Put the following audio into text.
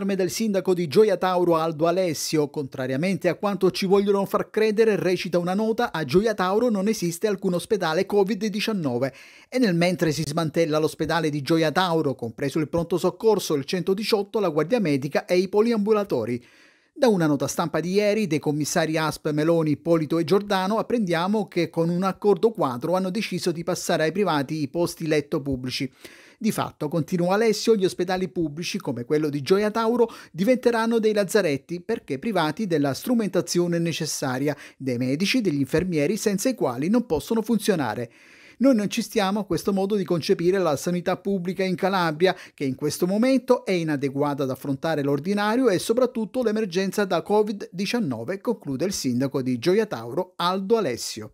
allarme del sindaco di Gioia Tauro Aldo Alessio. Contrariamente a quanto ci vogliono far credere, recita una nota, a Gioia Tauro non esiste alcun ospedale Covid-19 e nel mentre si smantella l'ospedale di Gioia Tauro, compreso il pronto soccorso, il 118, la guardia medica e i poliambulatori. Da una nota stampa di ieri dei commissari ASP Meloni, Ippolito e Giordano apprendiamo che con un accordo quadro hanno deciso di passare ai privati i posti letto pubblici. Di fatto, continua Alessio, gli ospedali pubblici come quello di Gioia Tauro diventeranno dei lazzaretti perché privati della strumentazione necessaria, dei medici, degli infermieri senza i quali non possono funzionare. Noi non ci stiamo a questo modo di concepire la sanità pubblica in Calabria, che in questo momento è inadeguata ad affrontare l'ordinario e soprattutto l'emergenza da Covid-19, conclude il sindaco di Gioia Tauro Aldo Alessio.